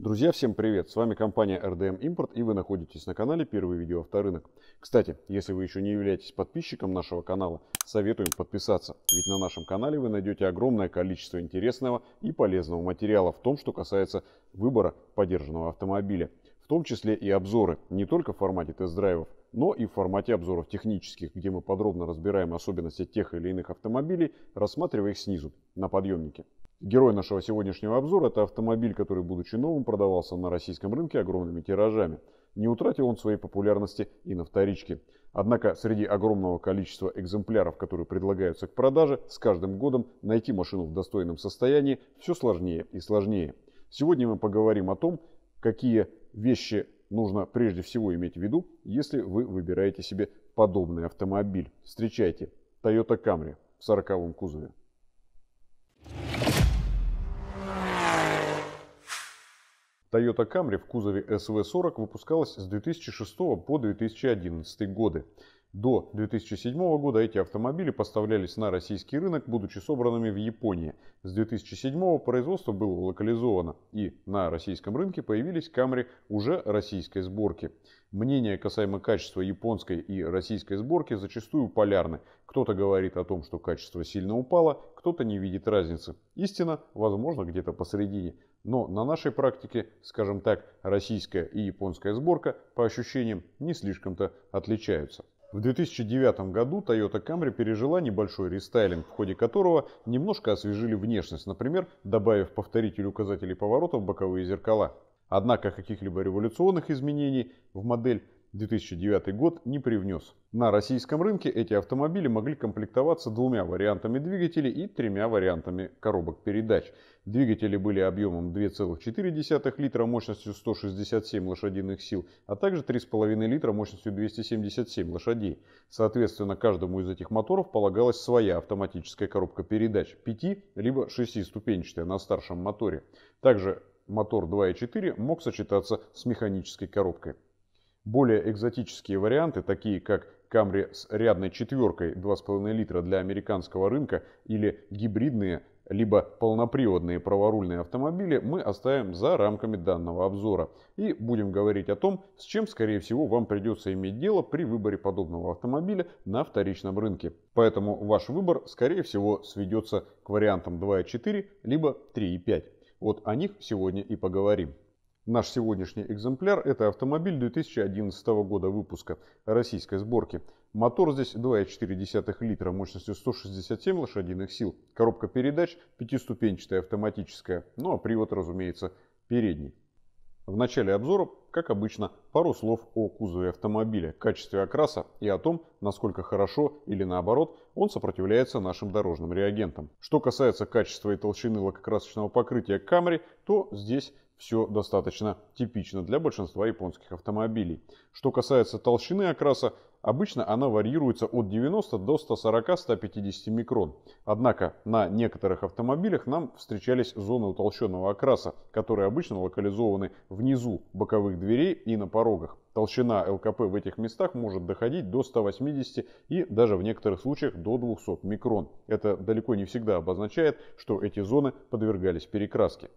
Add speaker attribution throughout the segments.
Speaker 1: Друзья, всем привет! С вами компания RDM Import и вы находитесь на канале Первый видео авторынок. Кстати, если вы еще не являетесь подписчиком нашего канала, советуем подписаться, ведь на нашем канале вы найдете огромное количество интересного и полезного материала в том, что касается выбора подержанного автомобиля. В том числе и обзоры, не только в формате тест-драйвов, но и в формате обзоров технических, где мы подробно разбираем особенности тех или иных автомобилей, рассматривая их снизу, на подъемнике. Герой нашего сегодняшнего обзора – это автомобиль, который, будучи новым, продавался на российском рынке огромными тиражами. Не утратил он своей популярности и на вторичке. Однако среди огромного количества экземпляров, которые предлагаются к продаже, с каждым годом найти машину в достойном состоянии все сложнее и сложнее. Сегодня мы поговорим о том, какие вещи нужно прежде всего иметь в виду, если вы выбираете себе подобный автомобиль. Встречайте, Toyota Camry в 40 кузове. Toyota Camry в кузове SV40 выпускалась с 2006 по 2011 годы. До 2007 года эти автомобили поставлялись на российский рынок, будучи собранными в Японии. С 2007 производство было локализовано, и на российском рынке появились Камри уже российской сборки. Мнения касаемо качества японской и российской сборки зачастую полярны. Кто-то говорит о том, что качество сильно упало, кто-то не видит разницы. Истина, возможно, где-то посередине. Но на нашей практике, скажем так, российская и японская сборка по ощущениям не слишком-то отличаются. В 2009 году Toyota Camry пережила небольшой рестайлинг, в ходе которого немножко освежили внешность, например, добавив повторитель указателей поворотов в боковые зеркала. Однако каких-либо революционных изменений в модель 2009 год не привнес. На российском рынке эти автомобили могли комплектоваться двумя вариантами двигателей и тремя вариантами коробок передач. Двигатели были объемом 2,4 литра мощностью 167 лошадиных сил, а также 3,5 литра мощностью 277 лошадей. Соответственно, каждому из этих моторов полагалась своя автоматическая коробка передач 5 либо 6-ступенчатая на старшем моторе. Также мотор 2.4 мог сочетаться с механической коробкой. Более экзотические варианты, такие как Камри с рядной четверкой 2,5 литра для американского рынка или гибридные, либо полноприводные праворульные автомобили, мы оставим за рамками данного обзора и будем говорить о том, с чем, скорее всего, вам придется иметь дело при выборе подобного автомобиля на вторичном рынке. Поэтому ваш выбор, скорее всего, сведется к вариантам 2,4 либо 3,5. Вот о них сегодня и поговорим. Наш сегодняшний экземпляр – это автомобиль 2011 года выпуска российской сборки. Мотор здесь 2,4 литра мощностью 167 лошадиных сил. Коробка передач пятиступенчатая автоматическая, ну а привод, разумеется, передний. В начале обзора, как обычно, пару слов о кузове автомобиля, качестве окраса и о том, насколько хорошо или наоборот он сопротивляется нашим дорожным реагентам. Что касается качества и толщины лакокрасочного покрытия Camry, то здесь все достаточно типично для большинства японских автомобилей. Что касается толщины окраса, обычно она варьируется от 90 до 140-150 микрон. Однако на некоторых автомобилях нам встречались зоны утолщенного окраса, которые обычно локализованы внизу боковых дверей и на порогах. Толщина ЛКП в этих местах может доходить до 180 и даже в некоторых случаях до 200 микрон. Это далеко не всегда обозначает, что эти зоны подвергались перекраске.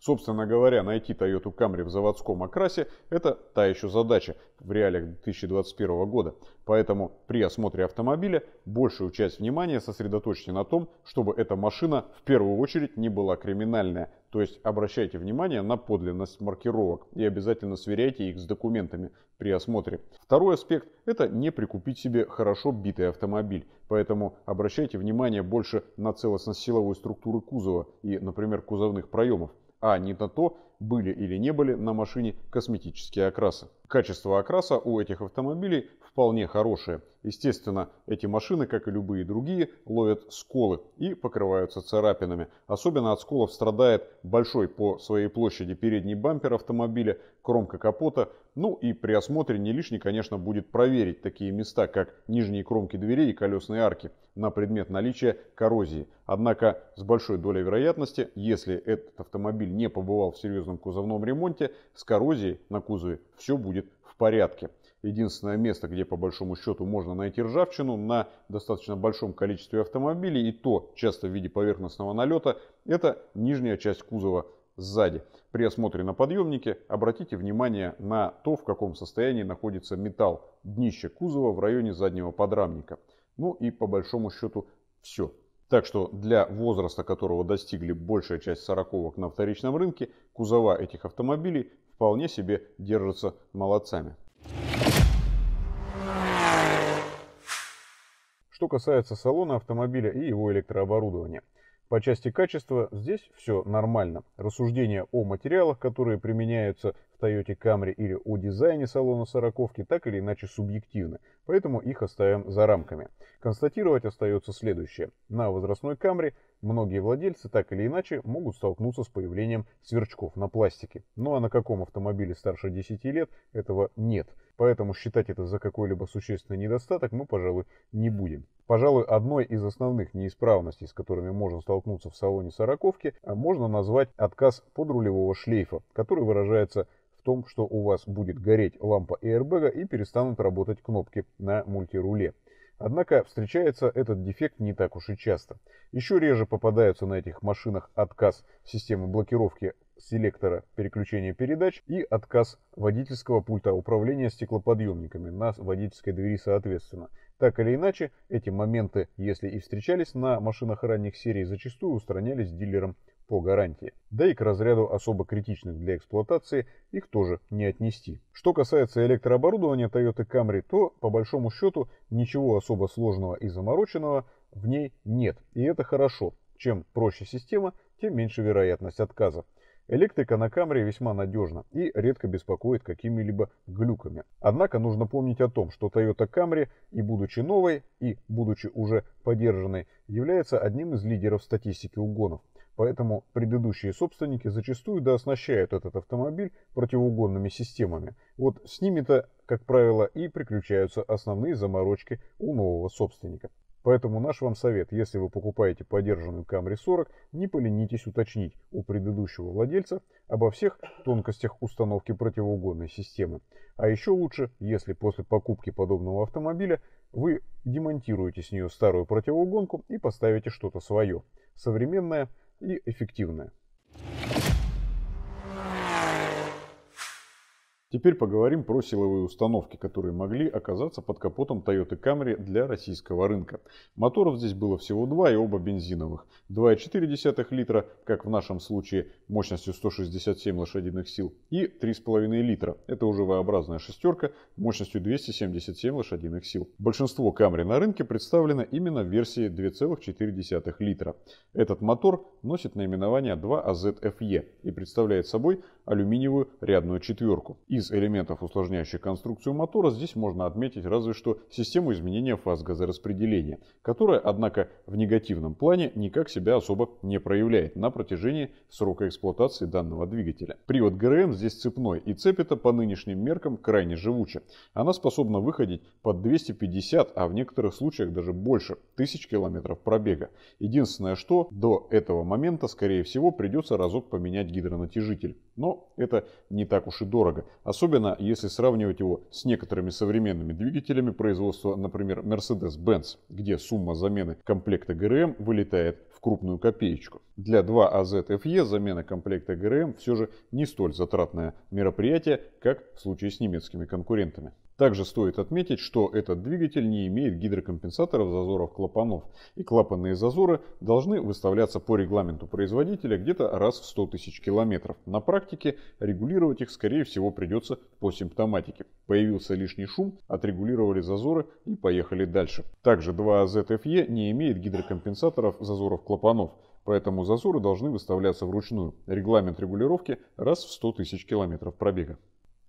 Speaker 1: Собственно говоря, найти Toyota Camry в заводском окрасе – это та еще задача в реалиях 2021 года. Поэтому при осмотре автомобиля большую часть внимания сосредоточьте на том, чтобы эта машина в первую очередь не была криминальная. То есть обращайте внимание на подлинность маркировок и обязательно сверяйте их с документами при осмотре. Второй аспект – это не прикупить себе хорошо битый автомобиль. Поэтому обращайте внимание больше на целостность силовой структуры кузова и, например, кузовных проемов а не на то, были или не были на машине косметические окрасы. Качество окраса у этих автомобилей вполне хорошее. Естественно, эти машины, как и любые другие, ловят сколы и покрываются царапинами. Особенно от сколов страдает большой по своей площади передний бампер автомобиля, кромка капота. Ну и при осмотре не лишне, конечно, будет проверить такие места, как нижние кромки дверей и колесные арки на предмет наличия коррозии. Однако с большой долей вероятности, если этот автомобиль не побывал в серьезном серьезном кузовном ремонте с коррозией на кузове все будет в порядке. Единственное место, где по большому счету можно найти ржавчину на достаточно большом количестве автомобилей, и то часто в виде поверхностного налета, это нижняя часть кузова сзади. При осмотре на подъемнике обратите внимание на то, в каком состоянии находится металл днища кузова в районе заднего подрамника. Ну и по большому счету все. Так что для возраста которого достигли большая часть сороковок на вторичном рынке, кузова этих автомобилей вполне себе держатся молодцами. Что касается салона автомобиля и его электрооборудования. По части качества здесь все нормально. Рассуждения о материалах, которые применяются в Toyota Camry или о дизайне салона сороковки, так или иначе субъективны, поэтому их оставим за рамками – Констатировать остается следующее. На возрастной камре многие владельцы так или иначе могут столкнуться с появлением сверчков на пластике. Ну а на каком автомобиле старше 10 лет этого нет. Поэтому считать это за какой-либо существенный недостаток мы, пожалуй, не будем. Пожалуй, одной из основных неисправностей, с которыми можно столкнуться в салоне сороковки, а можно назвать отказ подрулевого шлейфа, который выражается в том, что у вас будет гореть лампа и и перестанут работать кнопки на мультируле. Однако встречается этот дефект не так уж и часто. Еще реже попадаются на этих машинах отказ системы блокировки селектора переключения передач и отказ водительского пульта управления стеклоподъемниками на водительской двери соответственно. Так или иначе, эти моменты, если и встречались на машинах ранних серий, зачастую устранялись дилером по гарантии. Да и к разряду особо критичных для эксплуатации их тоже не отнести. Что касается электрооборудования Toyota Camry, то по большому счету ничего особо сложного и замороченного в ней нет. И это хорошо. Чем проще система, тем меньше вероятность отказа. Электрика на Камри весьма надежна и редко беспокоит какими-либо глюками. Однако нужно помнить о том, что Toyota Camry и будучи новой, и будучи уже подержанной, является одним из лидеров статистики угонов. Поэтому предыдущие собственники зачастую дооснащают этот автомобиль противоугонными системами. Вот с ними-то, как правило, и приключаются основные заморочки у нового собственника. Поэтому наш вам совет, если вы покупаете подержанную Camry 40, не поленитесь уточнить у предыдущего владельца обо всех тонкостях установки противоугонной системы. А еще лучше, если после покупки подобного автомобиля вы демонтируете с нее старую противоугонку и поставите что-то свое, современное и эффективное. Теперь поговорим про силовые установки, которые могли оказаться под капотом Toyota Camry для российского рынка. Моторов здесь было всего два и оба бензиновых. 2,4 литра, как в нашем случае мощностью 167 лошадиных сил, и 3,5 литра. Это уже V-образная шестерка мощностью 277 лошадиных сил. Большинство Camry на рынке представлено именно в версии 2,4 литра. Этот мотор носит наименование 2AZFE а и представляет собой алюминиевую рядную четверку. И из элементов, усложняющих конструкцию мотора, здесь можно отметить разве что систему изменения фаз газораспределения, которая, однако, в негативном плане никак себя особо не проявляет на протяжении срока эксплуатации данного двигателя. Привод ГРМ здесь цепной, и цепь это по нынешним меркам крайне живуча. Она способна выходить под 250, а в некоторых случаях даже больше, тысяч километров пробега. Единственное, что до этого момента, скорее всего, придется разок поменять гидронатяжитель. Но это не так уж и дорого. Особенно, если сравнивать его с некоторыми современными двигателями производства, например, Mercedes-Benz, где сумма замены комплекта ГРМ вылетает в крупную копеечку. Для 2AZFE а замена комплекта ГРМ все же не столь затратное мероприятие, как в случае с немецкими конкурентами. Также стоит отметить, что этот двигатель не имеет гидрокомпенсаторов зазоров клапанов, и клапанные зазоры должны выставляться по регламенту производителя где-то раз в 100 тысяч километров. На практике регулировать их, скорее всего, придется по симптоматике. Появился лишний шум, отрегулировали зазоры и поехали дальше. Также 2AZFE не имеет гидрокомпенсаторов зазоров клапанов, поэтому зазоры должны выставляться вручную. Регламент регулировки раз в 100 тысяч километров пробега.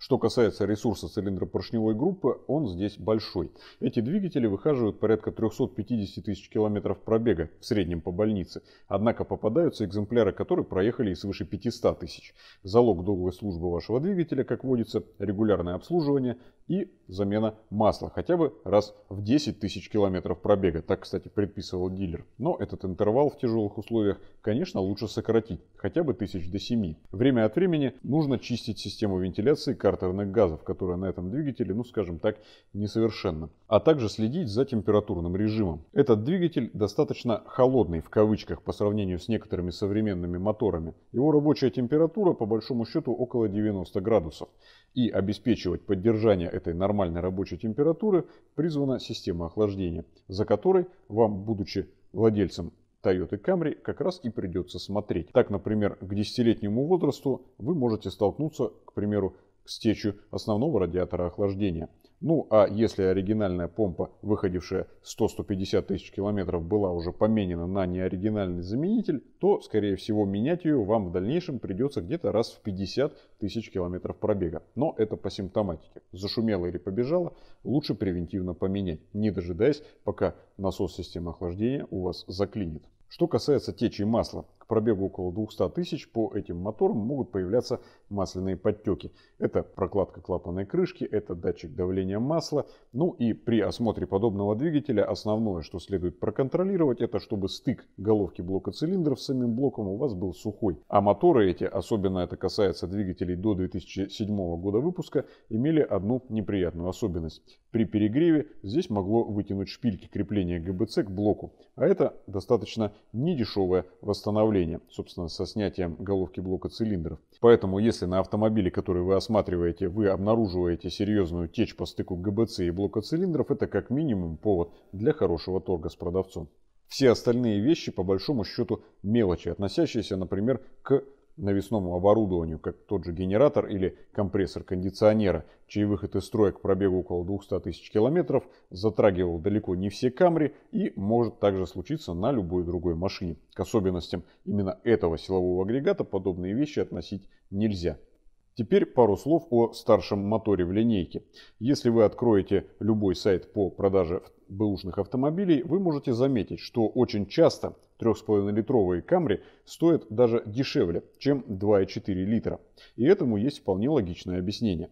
Speaker 1: Что касается ресурса цилиндропоршневой группы, он здесь большой. Эти двигатели выхаживают порядка 350 тысяч километров пробега в среднем по больнице, однако попадаются экземпляры, которые проехали и свыше 500 тысяч. Залог долгой службы вашего двигателя, как водится, регулярное обслуживание, и замена масла хотя бы раз в 10 тысяч километров пробега. Так, кстати, предписывал дилер. Но этот интервал в тяжелых условиях, конечно, лучше сократить, хотя бы тысяч до 7. Время от времени нужно чистить систему вентиляции картерных газов, которая на этом двигателе, ну скажем так, несовершенна. А также следить за температурным режимом. Этот двигатель достаточно холодный в кавычках по сравнению с некоторыми современными моторами. Его рабочая температура по большому счету около 90 градусов. И обеспечивать поддержание этой нормальной рабочей температуры призвана система охлаждения, за которой вам, будучи владельцем Toyota Camry, как раз и придется смотреть. Так, например, к 10-летнему возрасту вы можете столкнуться, к примеру, с течью основного радиатора охлаждения – ну, а если оригинальная помпа, выходившая 100-150 тысяч километров, была уже поменена на неоригинальный заменитель, то, скорее всего, менять ее вам в дальнейшем придется где-то раз в 50 тысяч километров пробега. Но это по симптоматике. Зашумело или побежало, лучше превентивно поменять, не дожидаясь, пока насос системы охлаждения у вас заклинит. Что касается течи масла, пробегу около 200 тысяч по этим моторам могут появляться масляные подтеки. Это прокладка клапанной крышки, это датчик давления масла. Ну и при осмотре подобного двигателя основное, что следует проконтролировать, это чтобы стык головки блока цилиндров с самим блоком у вас был сухой. А моторы эти, особенно это касается двигателей до 2007 года выпуска, имели одну неприятную особенность. При перегреве здесь могло вытянуть шпильки крепления ГБЦ к блоку. А это достаточно недешевое восстановление управления, собственно, со снятием головки блока цилиндров. Поэтому, если на автомобиле, который вы осматриваете, вы обнаруживаете серьезную течь по стыку ГБЦ и блока цилиндров, это как минимум повод для хорошего торга с продавцом. Все остальные вещи, по большому счету, мелочи, относящиеся, например, к навесному оборудованию, как тот же генератор или компрессор кондиционера, чей выход из строя к пробегу около 200 тысяч километров затрагивал далеко не все камри и может также случиться на любой другой машине. К особенностям именно этого силового агрегата подобные вещи относить нельзя. Теперь пару слов о старшем моторе в линейке. Если вы откроете любой сайт по продаже бэушных автомобилей, вы можете заметить, что очень часто 3,5-литровые Camry стоят даже дешевле, чем 2,4 литра. И этому есть вполне логичное объяснение.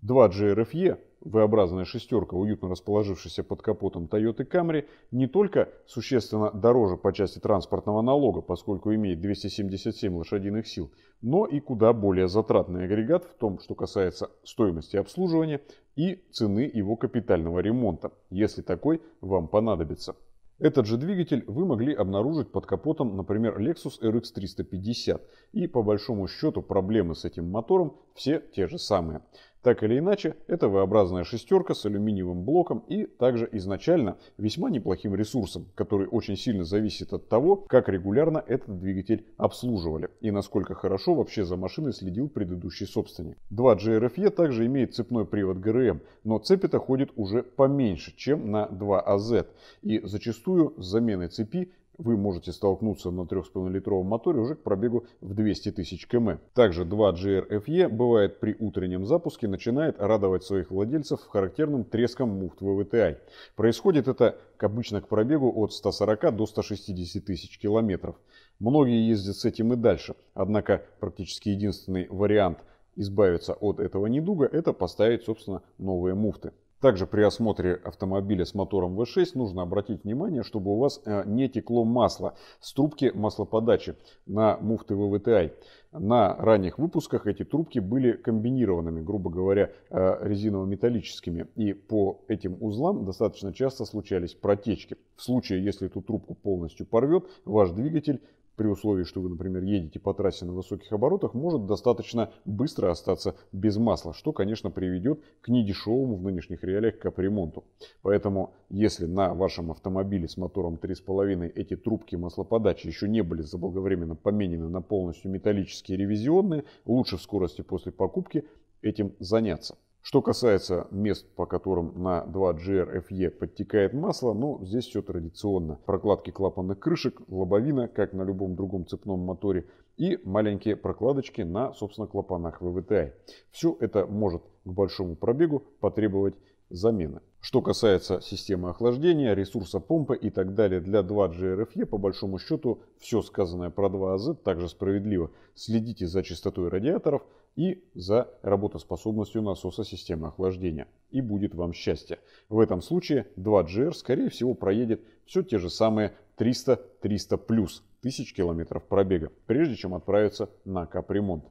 Speaker 1: Два GRFE V-образная шестерка, уютно расположившаяся под капотом Toyota Camry, не только существенно дороже по части транспортного налога, поскольку имеет 277 лошадиных сил, но и куда более затратный агрегат в том, что касается стоимости обслуживания и цены его капитального ремонта, если такой вам понадобится. Этот же двигатель вы могли обнаружить под капотом, например, Lexus RX 350. И по большому счету проблемы с этим мотором все те же самые. Так или иначе, это V-образная шестерка с алюминиевым блоком и также изначально весьма неплохим ресурсом, который очень сильно зависит от того, как регулярно этот двигатель обслуживали и насколько хорошо вообще за машиной следил предыдущий собственник. 2 GRFE также имеет цепной привод ГРМ, но цепи-то ходит уже поменьше, чем на 2AZ, а и зачастую с заменой цепи вы можете столкнуться на 3,5-литровом моторе уже к пробегу в 200 тысяч км. Также 2 GRFE бывает при утреннем запуске начинает радовать своих владельцев характерным треском муфт ВВТИ. А. Происходит это обычно к пробегу от 140 до 160 тысяч километров. Многие ездят с этим и дальше, однако практически единственный вариант избавиться от этого недуга – это поставить, собственно, новые муфты. Также при осмотре автомобиля с мотором V6 нужно обратить внимание, чтобы у вас э, не текло масло с трубки маслоподачи на муфты ВВТИ. На ранних выпусках эти трубки были комбинированными, грубо говоря, э, резиново-металлическими. И по этим узлам достаточно часто случались протечки. В случае, если эту трубку полностью порвет, ваш двигатель при условии, что вы, например, едете по трассе на высоких оборотах, может достаточно быстро остаться без масла, что, конечно, приведет к недешевому в нынешних реалиях капремонту. Поэтому, если на вашем автомобиле с мотором 3,5 эти трубки маслоподачи еще не были заблаговременно поменены на полностью металлические ревизионные, лучше в скорости после покупки этим заняться. Что касается мест, по которым на 2 gr fe подтекает масло, ну здесь все традиционно. Прокладки клапанных крышек, лобовина, как на любом другом цепном моторе, и маленькие прокладочки на, собственно, клапанах ВВТИ. А. Все это может к большому пробегу потребовать замены. Что касается системы охлаждения, ресурса помпы и так далее для 2GRFE, по большому счету, все сказанное про 2AZ а также справедливо. Следите за чистотой радиаторов – и за работоспособностью насоса системы охлаждения. И будет вам счастье. В этом случае 2GR скорее всего проедет все те же самые 300-300 плюс тысяч километров пробега, прежде чем отправиться на капремонт.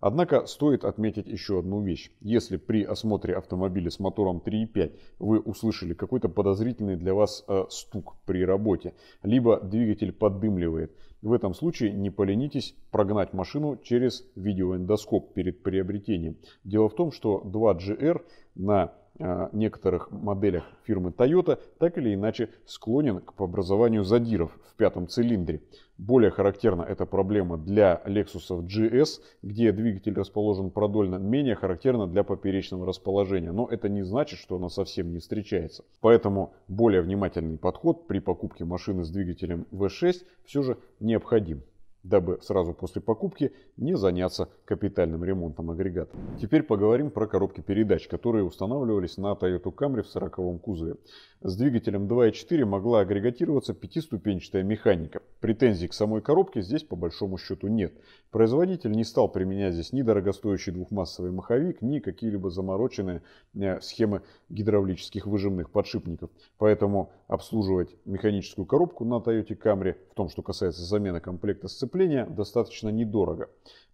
Speaker 1: Однако стоит отметить еще одну вещь. Если при осмотре автомобиля с мотором 3.5 вы услышали какой-то подозрительный для вас э, стук при работе, либо двигатель поддымливает, в этом случае не поленитесь прогнать машину через видеоэндоскоп перед приобретением. Дело в том, что 2GR на э, некоторых моделях фирмы Toyota так или иначе склонен к образованию задиров в пятом цилиндре. Более характерна эта проблема для Lexus GS, где двигатель расположен продольно, менее характерна для поперечного расположения. Но это не значит, что она совсем не встречается. Поэтому более внимательный подход при покупке машины с двигателем V6 все же необходим дабы сразу после покупки не заняться капитальным ремонтом агрегата. Теперь поговорим про коробки передач, которые устанавливались на Toyota Camry в 40 кузове. С двигателем 2.4 могла агрегатироваться пятиступенчатая механика. Претензий к самой коробке здесь по большому счету нет. Производитель не стал применять здесь ни дорогостоящий двухмассовый маховик, ни какие-либо замороченные э, схемы гидравлических выжимных подшипников. Поэтому обслуживать механическую коробку на Toyota Camry в том, что касается замены комплекта сцепления, сцепления достаточно недорого.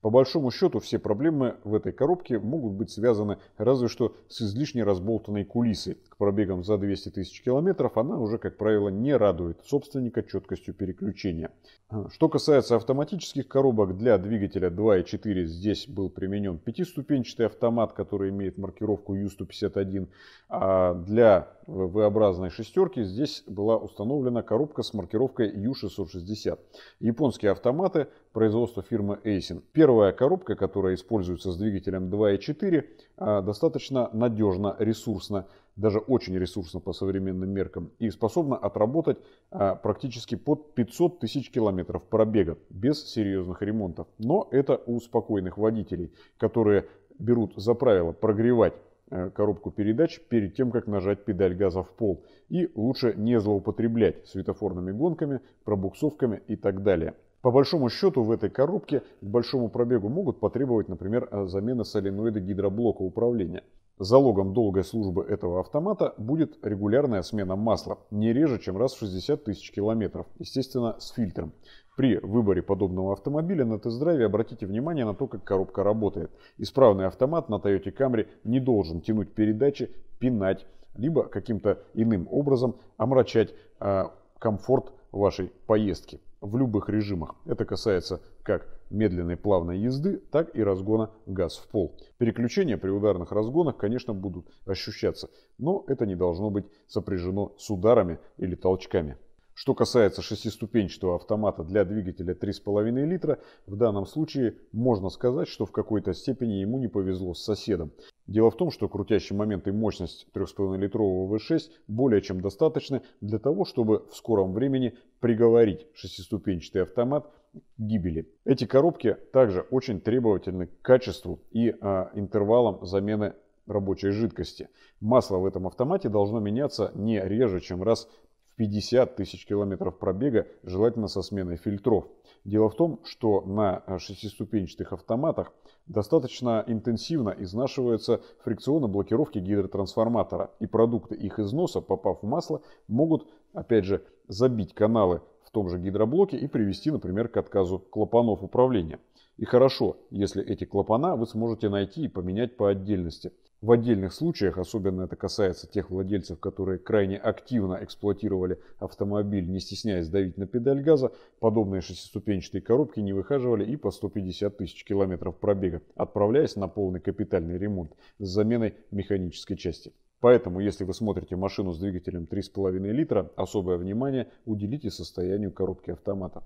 Speaker 1: По большому счету, все проблемы в этой коробке могут быть связаны разве что с излишне разболтанной кулисой. К пробегам за 200 тысяч километров она уже, как правило, не радует собственника четкостью переключения. А, что касается автоматических коробок, для двигателя 2.4 здесь был применен пятиступенчатый автомат, который имеет маркировку U151, а для V-образной шестерки здесь была установлена коробка с маркировкой U660. Японские автоматы производства фирмы Aisin. Первая коробка, которая используется с двигателем 2.4, а, достаточно надежно, ресурсно, даже очень ресурсно по современным меркам и способна отработать а, практически под 500 тысяч километров пробега без серьезных ремонтов. Но это у спокойных водителей, которые берут за правило прогревать а, коробку передач перед тем, как нажать педаль газа в пол. И лучше не злоупотреблять светофорными гонками, пробуксовками и так далее. По большому счету в этой коробке к большому пробегу могут потребовать, например, э, замена соленоида гидроблока управления. Залогом долгой службы этого автомата будет регулярная смена масла, не реже, чем раз в 60 тысяч километров, естественно, с фильтром. При выборе подобного автомобиля на тест-драйве обратите внимание на то, как коробка работает. Исправный автомат на Toyota Camry не должен тянуть передачи, пинать, либо каким-то иным образом омрачать э, комфорт вашей поездки в любых режимах. Это касается как медленной плавной езды, так и разгона газ в пол. Переключения при ударных разгонах, конечно, будут ощущаться, но это не должно быть сопряжено с ударами или толчками. Что касается шестиступенчатого автомата для двигателя 3,5 литра, в данном случае можно сказать, что в какой-то степени ему не повезло с соседом. Дело в том, что крутящий момент и мощность 3,5-литрового V6 более чем достаточны для того, чтобы в скором времени приговорить шестиступенчатый автомат к гибели. Эти коробки также очень требовательны к качеству и а, интервалам замены рабочей жидкости. Масло в этом автомате должно меняться не реже, чем раз в 50 тысяч километров пробега, желательно со сменой фильтров. Дело в том, что на а, шестиступенчатых автоматах достаточно интенсивно изнашиваются фрикционы блокировки гидротрансформатора, и продукты их износа, попав в масло, могут, опять же, забить каналы в том же гидроблоке и привести, например, к отказу клапанов управления. И хорошо, если эти клапана вы сможете найти и поменять по отдельности. В отдельных случаях, особенно это касается тех владельцев, которые крайне активно эксплуатировали автомобиль, не стесняясь давить на педаль газа, подобные шестиступенчатые коробки не выхаживали и по 150 тысяч километров пробега, отправляясь на полный капитальный ремонт с заменой механической части. Поэтому, если вы смотрите машину с двигателем 3,5 литра, особое внимание уделите состоянию коробки автомата.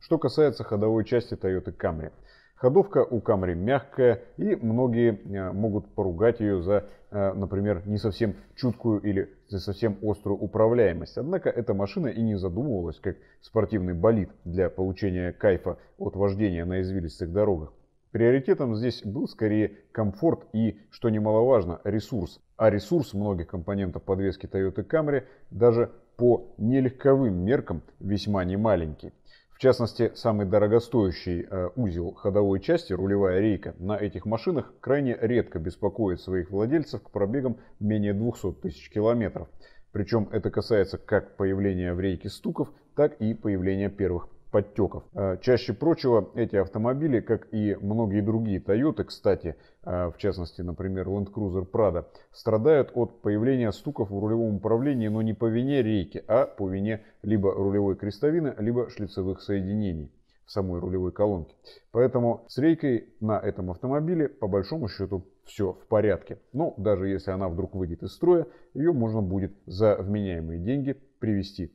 Speaker 1: Что касается ходовой части Toyota Camry. Ходовка у Камри мягкая, и многие э, могут поругать ее за, э, например, не совсем чуткую или за совсем острую управляемость. Однако эта машина и не задумывалась как спортивный болид для получения кайфа от вождения на извилистых дорогах. Приоритетом здесь был скорее комфорт и, что немаловажно, ресурс. А ресурс многих компонентов подвески Toyota Camry даже по нелегковым меркам весьма немаленький. В частности, самый дорогостоящий э, узел ходовой части, рулевая рейка, на этих машинах крайне редко беспокоит своих владельцев к пробегам менее 200 тысяч километров. Причем это касается как появления в рейке стуков, так и появления первых подтеков. Э, чаще прочего эти автомобили, как и многие другие Toyota, кстати, э, в частности, например, Land Cruiser Prado, страдают от появления стуков в рулевом управлении, но не по вине рейки, а по вине либо рулевой крестовины, либо шлицевых соединений в самой рулевой колонке. Поэтому с рейкой на этом автомобиле по большому счету все в порядке. Но даже если она вдруг выйдет из строя, ее можно будет за вменяемые деньги привести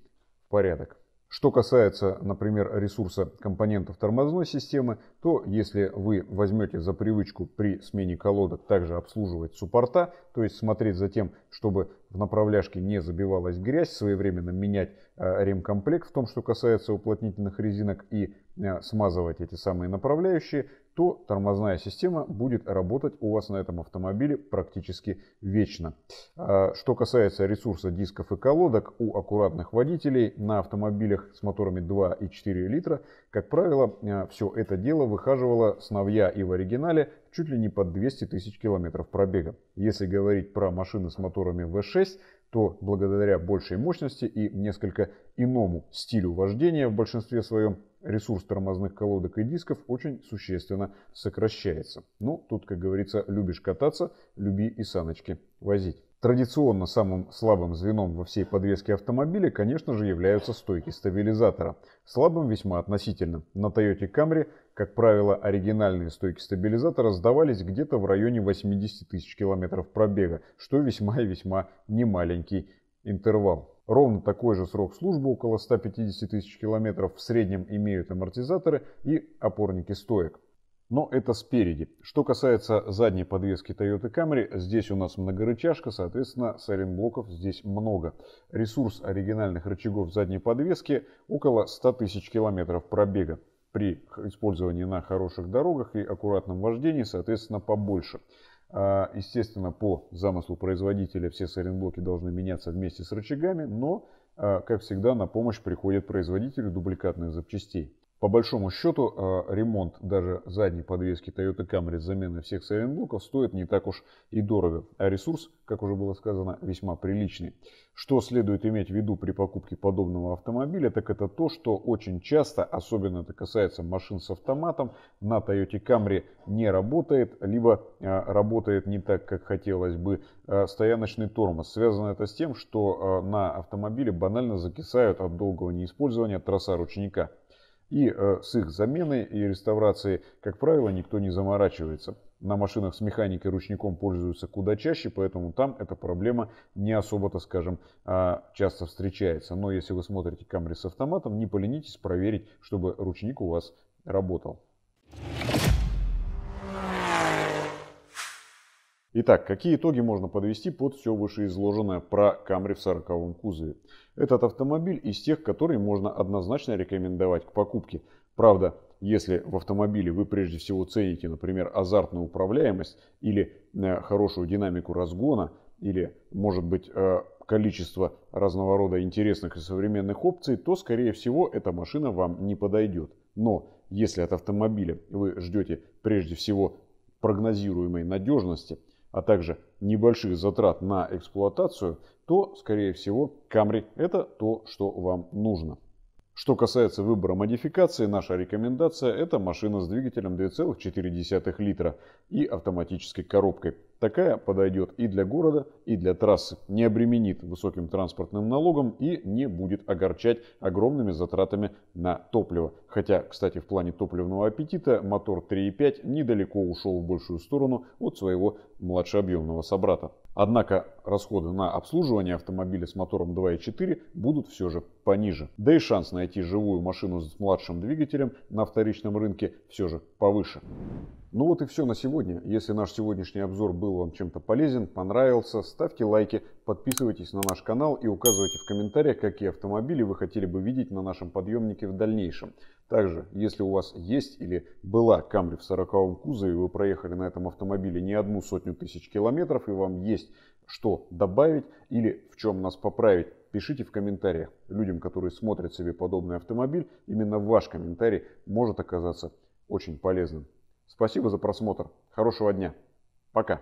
Speaker 1: в порядок. Что касается, например, ресурса компонентов тормозной системы, то если вы возьмете за привычку при смене колодок также обслуживать суппорта, то есть смотреть за тем, чтобы в направляшке не забивалась грязь, своевременно менять э, ремкомплект в том, что касается уплотнительных резинок и э, смазывать эти самые направляющие, то тормозная система будет работать у вас на этом автомобиле практически вечно. А, что касается ресурса дисков и колодок, у аккуратных водителей на автомобилях с моторами 2 и 4 литра, как правило, а, все это дело выхаживало с новья и в оригинале чуть ли не под 200 тысяч километров пробега. Если говорить про машины с моторами V6, то благодаря большей мощности и несколько иному стилю вождения в большинстве своем ресурс тормозных колодок и дисков очень существенно сокращается. Ну, тут, как говорится, любишь кататься, люби и саночки возить. Традиционно самым слабым звеном во всей подвеске автомобиля, конечно же, являются стойки стабилизатора. Слабым весьма относительно. На Toyota Camry, как правило, оригинальные стойки стабилизатора сдавались где-то в районе 80 тысяч километров пробега, что весьма и весьма немаленький интервал. Ровно такой же срок службы, около 150 тысяч километров в среднем имеют амортизаторы и опорники стоек. Но это спереди. Что касается задней подвески Toyota Camry, здесь у нас многорычажка, соответственно, сайлентблоков здесь много. Ресурс оригинальных рычагов задней подвески около 100 тысяч километров пробега. При использовании на хороших дорогах и аккуратном вождении, соответственно, побольше. А, естественно, по замыслу производителя все сайлентблоки должны меняться вместе с рычагами, но, а, как всегда, на помощь приходят производителю дубликатных запчастей по большому счету, э, ремонт даже задней подвески Toyota Camry с заменой всех сайлентблоков стоит не так уж и дорого, а ресурс, как уже было сказано, весьма приличный. Что следует иметь в виду при покупке подобного автомобиля, так это то, что очень часто, особенно это касается машин с автоматом, на Toyota Camry не работает, либо э, работает не так, как хотелось бы, э, стояночный тормоз. Связано это с тем, что на автомобиле банально закисают от долгого неиспользования троса ручника. И э, с их заменой и реставрацией, как правило, никто не заморачивается. На машинах с механикой ручником пользуются куда чаще, поэтому там эта проблема не особо-то, скажем, а, часто встречается. Но если вы смотрите Камри с автоматом, не поленитесь проверить, чтобы ручник у вас работал. Итак, какие итоги можно подвести под все вышеизложенное про Камри в сороковом кузове? Этот автомобиль из тех, которые можно однозначно рекомендовать к покупке. Правда, если в автомобиле вы прежде всего цените, например, азартную управляемость или э, хорошую динамику разгона, или, может быть, э, количество разного рода интересных и современных опций, то, скорее всего, эта машина вам не подойдет. Но если от автомобиля вы ждете прежде всего прогнозируемой надежности – а также небольших затрат на эксплуатацию, то, скорее всего, Camry это то, что вам нужно. Что касается выбора модификации, наша рекомендация – это машина с двигателем 2,4 литра и автоматической коробкой. Такая подойдет и для города, и для трассы, не обременит высоким транспортным налогом и не будет огорчать огромными затратами на топливо. Хотя, кстати, в плане топливного аппетита мотор 3.5 недалеко ушел в большую сторону от своего младшеобъемного собрата. Однако расходы на обслуживание автомобиля с мотором 2.4 будут все же пониже. Да и шанс найти живую машину с младшим двигателем на вторичном рынке все же повыше. Ну вот и все на сегодня. Если наш сегодняшний обзор был вам чем-то полезен, понравился, ставьте лайки, подписывайтесь на наш канал и указывайте в комментариях, какие автомобили вы хотели бы видеть на нашем подъемнике в дальнейшем. Также, если у вас есть или была Камри в 40 кузове, вы проехали на этом автомобиле не одну сотню тысяч километров и вам есть что добавить или в чем нас поправить, пишите в комментариях. Людям, которые смотрят себе подобный автомобиль, именно ваш комментарий может оказаться очень полезным. Спасибо за просмотр. Хорошего дня. Пока.